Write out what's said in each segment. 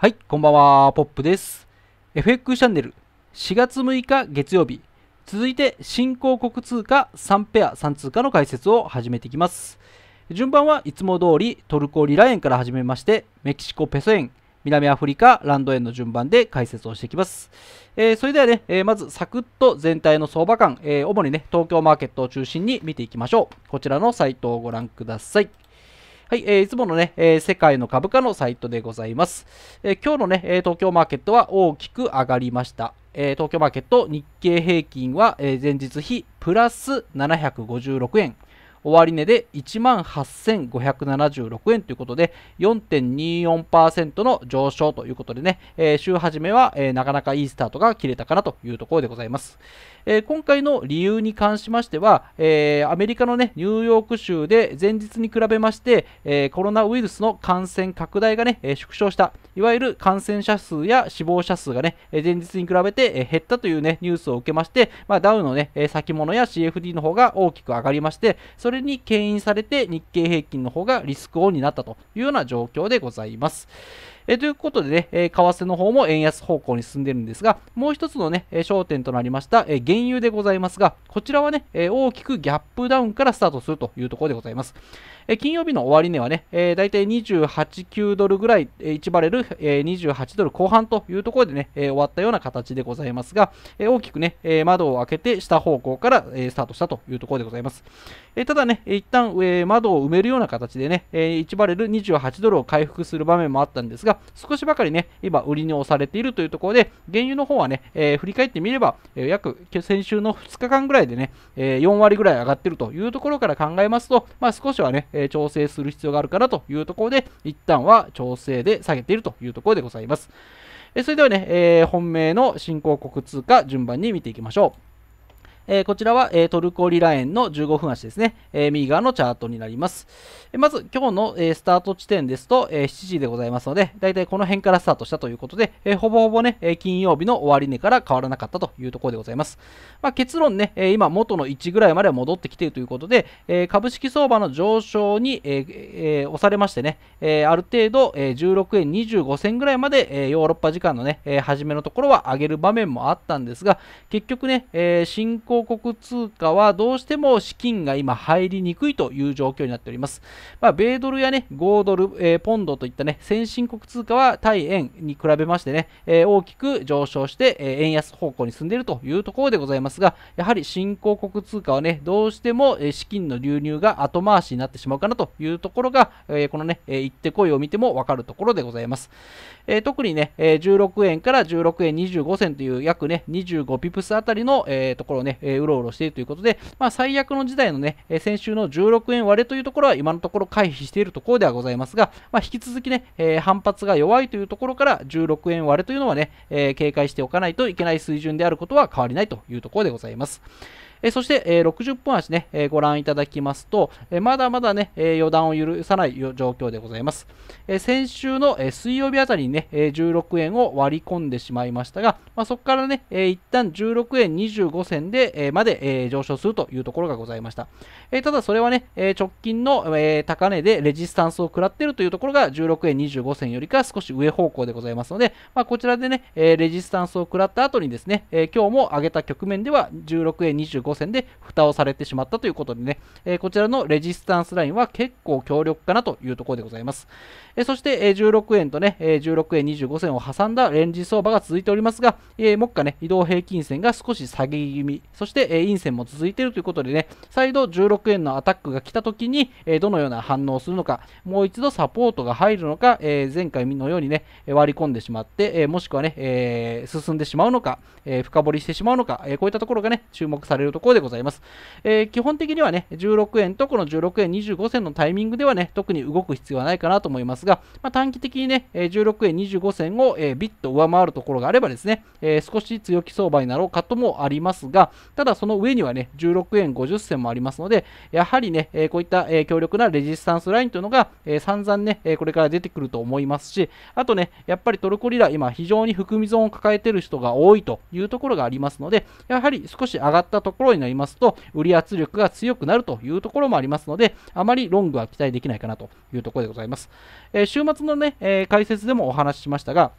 はい、こんばんは、ポップです。FX チャンネル、4月6日月曜日、続いて新興国通貨3ペア3通貨の解説を始めていきます。順番はいつも通りトルコリラ円から始めまして、メキシコペソ円、南アフリカランド円の順番で解説をしていきます。えー、それではね、えー、まずサクッと全体の相場感、えー、主にね、東京マーケットを中心に見ていきましょう。こちらのサイトをご覧ください。はい、えー、いつものね、えー、世界の株価のサイトでございます。えー、今日のね、東京マーケットは大きく上がりました。えー、東京マーケット日経平均は、えー、前日比プラス756円。終値で18,576円ということで4.24%の上昇ということでね、えー、週初めは、えー、なかなかいいスタートが切れたかなというところでございます、えー、今回の理由に関しましては、えアメリカのねニューヨーク州で前日に比べまして、えコロナウイルスの感染拡大がね、え縮小したいわゆる感染者数や死亡者数がね、え前日に比べて、え減ったというねニュースを受けまして、まあ、ダウのね、え先物や CFD の方が大きく上がりましてそれれに牽引されて日経平均の方がリスクオンになったというような状況でございます。えー、ということでね、えー、為替の方も円安方向に進んでいるんですが、もう一つのね、えー、焦点となりました、えー、原油でございますが、こちらはね、えー、大きくギャップダウンからスタートするというところでございます。えー、金曜日の終値はね、えー、大体28、9ドルぐらい、えー、1バレル、えー、28ドル後半というところでね、えー、終わったような形でございますが、えー、大きくね、えー、窓を開けて下方向から、えー、スタートしたというところでございます。えー、ただね、一旦、えー、窓を埋めるような形でね、えー、1バレル28ドルを回復する場面もあったんですが、少しばかりね、今、売りに押されているというところで、原油の方はね、えー、振り返ってみれば、えー、約先週の2日間ぐらいでね、えー、4割ぐらい上がってるというところから考えますと、まあ、少しはね、え調整する必要があるかなというところで、一旦は調整で下げているというところでございます。えそれではね、え本命の新興国通貨順番に見ていきましょう。えー、こちらは、えー、トルコリラ円の15分足ですね、えー、右側のチャートになります。えまず、今日の、えスタート地点ですと、え7時でございますので、だいたいこの辺からスタートしたということで、えほぼほぼね、え金曜日の終値から変わらなかったというところでございます。まあ、結論ね、え今元の1ぐらいまでは戻ってきているということで、え株式相場の上昇に、ええ押されましてね、えある程度、え16円25銭ぐらいまで、えヨーロッパ時間のね、え初めのところは上げる場面もあったんですが、結局ね、えー、進行広告通貨はどうしても資金が今入りにくいという状況になっております。まあ、米ドルやね、5ドル、えー、ポンドといったね、先進国通貨は対円に比べましてね、えー、大きく上昇して、えー、円安方向に進んでいるというところでございますが、やはり新興国通貨はね、どうしても、え資金の流入が後回しになってしまうかなというところが、えこのね、え行ってこいを見てもわかるところでございます。え特にね、え16円から16円25銭という約ね、25ピプスあたりの、えところね、えー、うろうろしているということで、まあ、最悪の事態のね、え先週の16円割れというところは今のところ回避しているところではございますが、まあ、引き続きね、え反発が弱いというところから16円割れというのはね、え警戒しておかないといけない水準であることは変わりないというところでございます。えそして、え60分足ね、えご覧いただきますと、えまだまだね、え予断を許さない状況でございます。え先週の、え水曜日あたりにね、え16円を割り込んでしまいましたが、まあ、そこからね、え一旦16円25銭で、えまで、え上昇するというところがございました。えただそれはね、え直近の、え高値でレジスタンスを食らっているというところが16円25銭よりか少し上方向でございますので、まあ、こちらでね、えレジスタンスを食らった後にですね、え今日も上げた局面では16円25光線で蓋をされてしまったということでね、えー、こちらのレジスタンスラインは結構強力かなというところでございます。えー、そして、え16円とね、え16円25銭を挟んだレンジ相場が続いておりますが、え目下ね、移動平均線が少し下げ気味、そして、え陰線も続いているということでね、再度16円のアタックが来た時に、えどのような反応をするのか、もう一度サポートが入るのか、え前回のようにね、割り込んでしまって、えもしくはね、え進んでしまうのか、え深掘りしてしまうのか、えこういったところがね、注目されるとところでございます。えー、基本的にはね、16円とこの16円25銭のタイミングではね、特に動く必要はないかなと思いますが、まあ、短期的にね、16円25銭を、えー、ビッと上回るところがあればですね、えー、少し強気相場になろうかともありますが、ただその上にはね、16円50銭もありますので、やはりね、えこういった、え強力なレジスタンスラインというのが、え散々ね、えこれから出てくると思いますし、あとね、やっぱりトルコリラ、今非常に含み損を抱えてる人が多いというところがありますので、やはり少し上がったところろになりますと、売り圧力が強くなるというところもありますので、あまりロングは期待できないかなというところでございます。えー、週末のね、えー、解説でもお話ししましたが、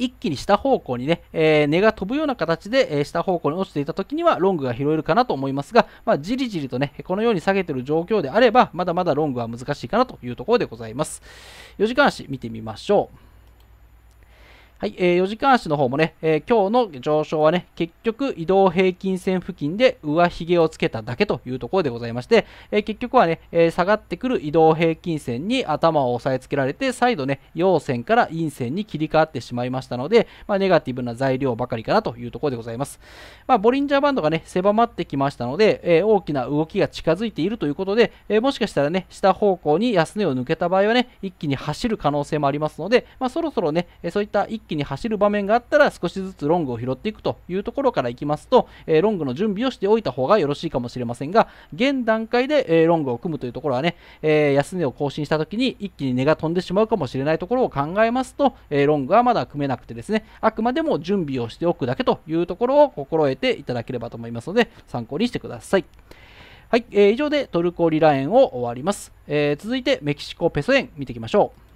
一気に下方向にね、えー、根が飛ぶような形で、えー、下方向に落ちていた時にはロングが拾えるかなと思いますが、まあ、じりじりとね、このように下げてる状況であれば、まだまだロングは難しいかなというところでございます。4時間足見てみましょう。はい、えー、4時間足の方もね、えー、今日の上昇はね、結局移動平均線付近で上髭をつけただけというところでございまして、えー、結局はね、え下がってくる移動平均線に頭を押さえつけられて、再度ね、陽線から陰線に切り替わってしまいましたので、まあ、ネガティブな材料ばかりかなというところでございます。まあ、ボリンジャーバンドがね、狭まってきましたので、え大きな動きが近づいているということで、えもしかしたらね、下方向に安値を抜けた場合はね、一気に走る可能性もありますので、まあ、そろそろね、そういった一気に走る場面があったら少しずつロングを拾っていくというところからいきますと、えー、ロングの準備をしておいた方がよろしいかもしれませんが、現段階で、えー、ロングを組むというところはね、えー、安値を更新した時に一気に値が飛んでしまうかもしれないところを考えますと、えロングはまだ組めなくてですね、あくまでも準備をしておくだけというところを心得ていただければと思いますので、参考にしてください。はい、えー、以上でトルコリラ円を終わります。えー、続いてメキシコペソ円見ていきましょう。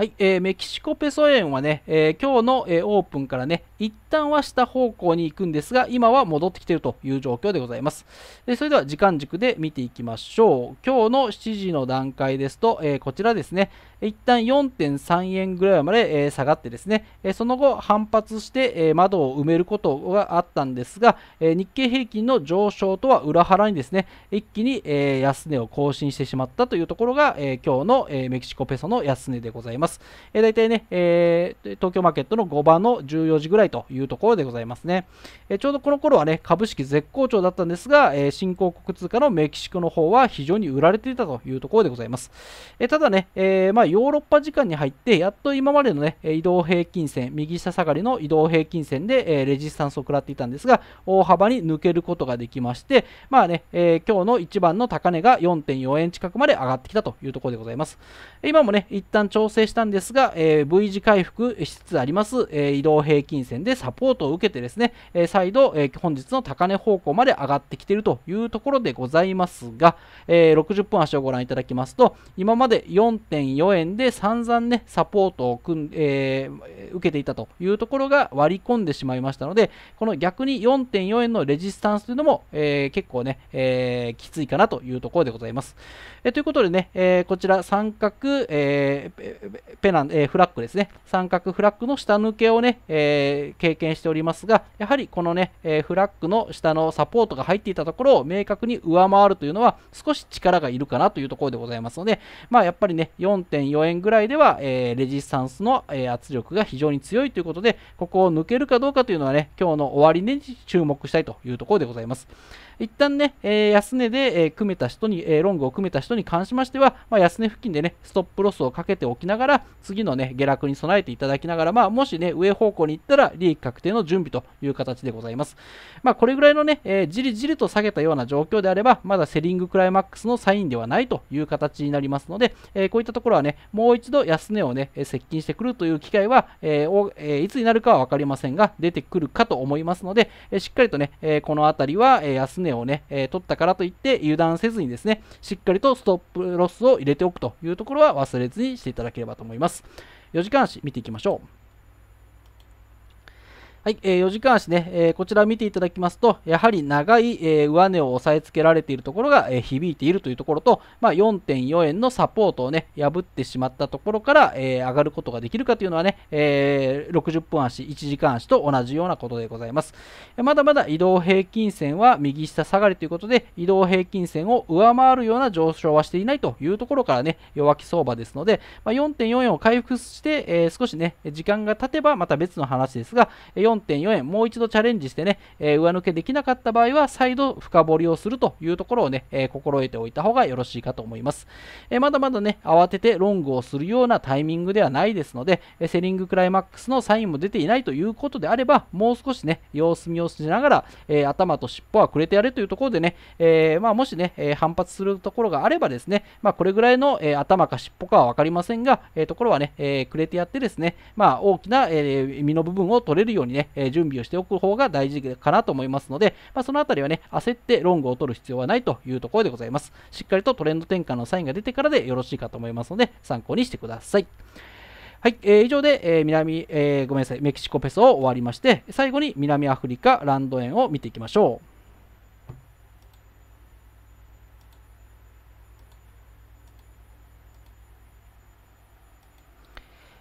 はい、えー、メキシコペソ円はね、えー、今日の、えー、オープンからね、一旦は下方向に行くんですが、今は戻ってきているという状況でございます。えそれでは時間軸で見ていきましょう。今日の7時の段階ですと、えこちらですね、一旦4.3円ぐらいまで、下がってですね、その後反発して、窓を埋めることがあったんですが、日経平均の上昇とは裏腹にですね、一気に、安値を更新してしまったというところが、今日の、メキシコペソの安値でございます。大体ね、東京マーケットの5番の14時ぐらいというところでございますね。ちょうどこの頃はね、株式絶好調だったんですが、新興国通貨のメキシコの方は非常に売られていたというところでございます。ただね、まあヨーロッパ時間に入ってやっと今までのね移動平均線右下下がりの移動平均線で、えー、レジスタンスを食らっていたんですが大幅に抜けることができましてまあね、えー、今日の一番の高値が4.4円近くまで上がってきたというところでございます今もね一旦調整したんですが、えー、V 字回復しつつあります、え移動平均線でサポートを受けてですね、え再度、え本日の高値方向まで上がってきているというところでございますが、え60分足をご覧いただきますと今まで4.4円円で散々ね、サポートを組ん、えー、受けていたというところが割り込んでしまいましたので、この逆に4.4円のレジスタンスというのも、えー、結構ね、えー、きついかなというところでございます。えということでね、えこちら三角、えペナン、えフラッグですね、三角フラッグの下抜けをね、え経験しておりますが、やはりこのね、えフラッグの下のサポートが入っていたところを明確に上回るというのは、少し力がいるかなというところでございますので、まあやっぱりね、4.4 4円ぐらいでは、えー、レジスタンスの、えー、圧力が非常に強いということで、ここを抜けるかどうかというのはね、今日の終値に注目したいというところでございます。一旦ね、えー、安値で、えー、組めた人に、えー、ロングを組めた人に関しましては、まあ、安値付近でね、ストップロスをかけておきながら、次のね、下落に備えていただきながら、まあ、もしね、上方向に行ったら、利益確定の準備という形でございます。まあ、これぐらいのね、えー、じりじりと下げたような状況であれば、まだセリングクライマックスのサインではないという形になりますので、えこういったところはね、もう一度安値をね、接近してくるという機会は、えーえー、いつになるかは分かりませんが、出てくるかと思いますので、えしっかりとね、えこの辺りは、え安値をね、え取ったからといって油断せずにですね、しっかりとストップロスを入れておくというところは忘れずにしていただければと思います。4時間足見ていきましょう。はい、えー、4時間足ね、えー、こちら見ていただきますと、やはり長い、えー、上値を押さえつけられているところが、えー、響いているというところと、まあ、4.4円のサポートをね、破ってしまったところから、えー、上がることができるかというのはね、えー、60分足、1時間足と同じようなことでございます。まだまだ移動平均線は右下下がりということで、移動平均線を上回るような上昇はしていないというところからね、弱気相場ですので、まあ、4.4円を回復して、えー、少しね、時間が経てばまた別の話ですが、4.4円、もう一度チャレンジしてね、えー、上抜けできなかった場合は、再度深掘りをするというところをね、えー、心得ておいた方がよろしいかと思います。えー、まだまだね、慌ててロングをするようなタイミングではないですので、セリングクライマックスのサインも出ていないということであれば、もう少しね、様子見をしながら、え頭と尻尾はくれてやれというところでね、えまあ、もしね、反発するところがあればですね、まあ、これぐらいの、え頭か尻尾かは分かりませんが、えところはね、えくれてやってですね、まあ、大きな、え身の部分を取れるようにね、ね、え準備をしておく方が大事かなと思いますので、まあ、そのあたりはね、焦ってロングを取る必要はないというところでございます。しっかりとトレンド転換のサインが出てからでよろしいかと思いますので、参考にしてください。はい、えー、以上で、えー、南、えー、ごめんなさい、メキシコペソを終わりまして、最後に南アフリカランド円を見ていきましょう。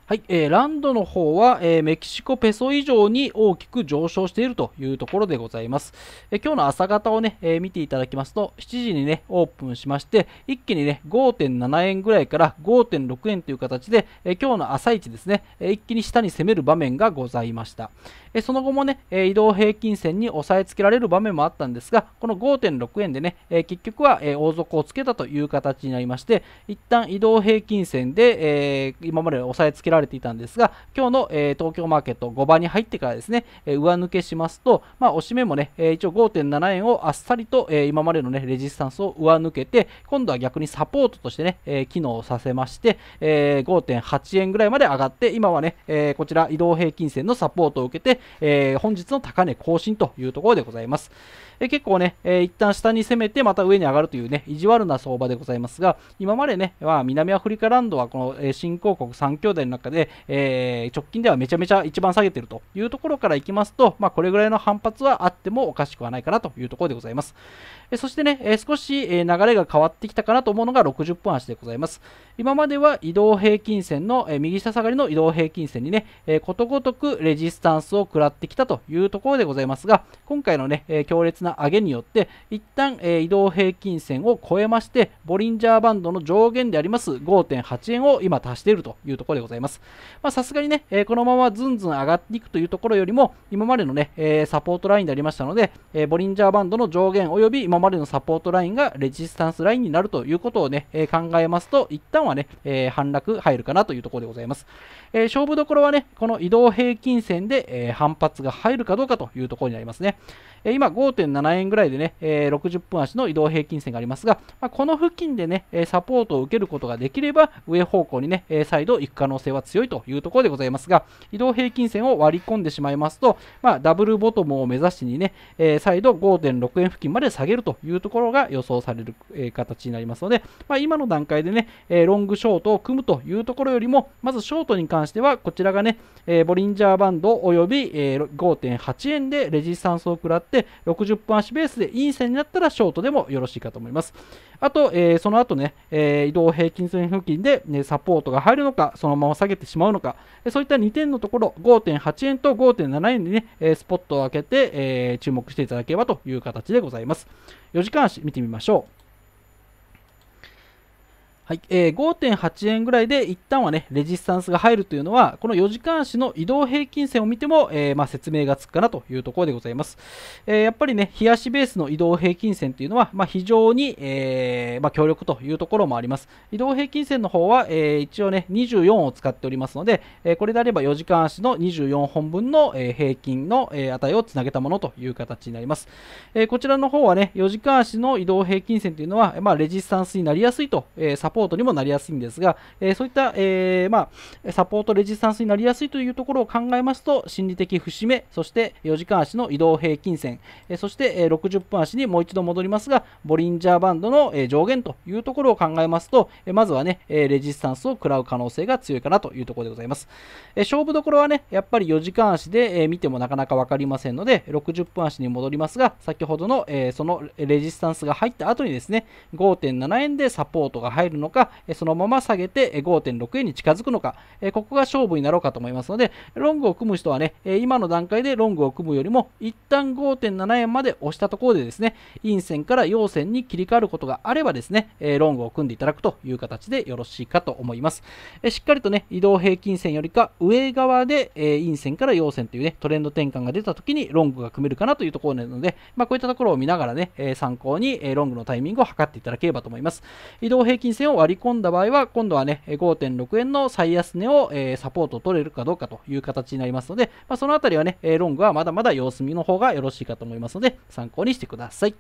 はい、えー、ランドの方は、えー、メキシコペソ以上に大きく上昇しているというところでございます。えー、今日の朝方をね、えー、見ていただきますと、7時にね、オープンしまして、一気にね、5.7円ぐらいから5.6円という形で、え今日の朝一ですね、え一気に下に攻める場面がございました。えその後もね、え移動平均線に押さえつけられる場面もあったんですが、この5.6円でね、え結局は、え大底をつけたという形になりまして、一旦移動平均線で、え今まで押さえつけられられていたんですが、今日の、えー、東京マーケット5番に入ってからですね、えー、上抜けしますと、まあ、押し目もね、えー、一応5.7円をあっさりと、えー、今までのね、レジスタンスを上抜けて、今度は逆にサポートとしてね、えー、機能させまして、えー、5.8円ぐらいまで上がって、今はね、えー、こちら移動平均線のサポートを受けて、えー、本日の高値更新というところでございます。え結構ね、えー、一旦下に攻めてまた上に上がるというね、意地悪な相場でございますが、今までね、まあ、南アフリカランドはこの、え新興国3兄弟の中で、えー、直近ではめちゃめちゃ一番下げてるというところからいきますと、まあ、これぐらいの反発はあってもおかしくはないかなというところでございます。えそしてね、え少し、流れが変わってきたかなと思うのが60分足でございます。今までは移動平均線の、え右下下がりの移動平均線にね、えことごとくレジスタンスを食らってきたというところでございますが、今回のね、え強烈なな上げによって一旦、え移動平均線を超えましてボリンジャーバンドの上限であります5.8円を今足しているというところでございますさすがにね、えこのままずんずん上がっていくというところよりも今までのね、えサポートラインでありましたので、えボリンジャーバンドの上限および今までのサポートラインがレジスタンスラインになるということをね、え考えますと一旦はね、え反落入るかなというところでございます、え勝負どころはねこの移動平均線で、え反発が入るかどうかというところになりますね、え今5.7 7円ぐらいでね、えー、60分足の移動平均線がありますが、まあ、この付近でね、サポートを受けることができれば、上方向にね、再度行く可能性は強いというところでございますが、移動平均線を割り込んでしまいますと、まあ、ダブルボトムを目指しにね、え再度5.6円付近まで下げるというところが予想される、形になりますので、まあ、今の段階でね、ロングショートを組むというところよりも、まずショートに関しては、こちらがね、ボリンジャーバンドおよび、5.8円でレジスタンスを食らって、60分足ベースで陰線になったらショートでもよろしいかと思います。あと、えー、その後ね、えー、移動平均線付近で、ね、サポートが入るのか、そのまま下げてしまうのか、えそういった2点のところ、5.8円と5.7円でね、えスポットを開けて、え注目していただければという形でございます。4時間足見てみましょう。はい、えー、5.8円ぐらいで一旦はね、レジスタンスが入るというのは、この4時間足の移動平均線を見ても、えー、まあ、説明がつくかなというところでございます。えー、やっぱりね、冷やしベースの移動平均線というのは、まあ、非常に、えー、まあ、強力というところもあります。移動平均線の方は、え一応ね、24を使っておりますので、えこれであれば4時間足の24本分の、え平均の、え値をつなげたものという形になります。えこちらの方はね、4時間足の移動平均線というのは、まレジスタンスになりやすいと、えサポートポートにもなりやすいんですが、えそういった、えまあ、サポートレジスタンスになりやすいというところを考えますと、心理的節目、そして4時間足の移動平均線、えそして、え60分足にもう一度戻りますが、ボリンジャーバンドの、え上限というところを考えますと、えまずはね、えレジスタンスを食らう可能性が強いかなというところでございます。え勝負どころはね、やっぱり4時間足で、え見てもなかなか分かりませんので、60分足に戻りますが、先ほどの、えそのレジスタンスが入った後にですね、5.7円でサポートが入るののか、そのまま下げて5.6円に近づくのか、ここが勝負になろうかと思いますので、ロングを組む人はね、今の段階でロングを組むよりも、一旦5.7円まで押したところでですね、陰線から陽線に切り替わることがあればですね、ロングを組んでいただくという形でよろしいかと思います。しっかりとね、移動平均線よりか上側で陰線から陽線というね、トレンド転換が出た時にロングが組めるかなというところなので、まあ、こういったところを見ながらね、参考にロングのタイミングを測っていただければと思います。移動平均線を割り込んだ場合は、今度はね、5.6円の最安値を、えサポート取れるかどうかという形になりますので、まあ、そのあたりはね、ロングはまだまだ様子見の方がよろしいかと思いますので、参考にしてください。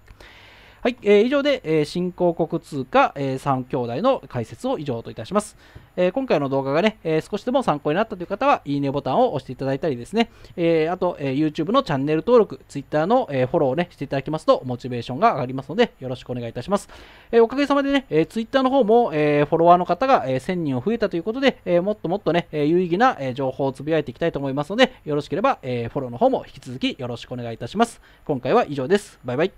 はい、えー、以上で、えー、新興国通貨、えー、3兄弟の解説を以上といたします。えー、今回の動画がね、えー、少しでも参考になったという方は、いいねボタンを押していただいたりですね、えー、あと、えー、YouTube のチャンネル登録、Twitter の、えー、フォローをね、していただきますと、モチベーションが上がりますので、よろしくお願いいたします。えー、おかげさまでね、えー、Twitter の方も、えー、フォロワーの方が、えー、1000人を増えたということで、えー、もっともっとね、えー、有意義な、えー、情報をつぶやいていきたいと思いますので、よろしければ、えー、フォローの方も引き続きよろしくお願いいたします。今回は以上です。バイバイ。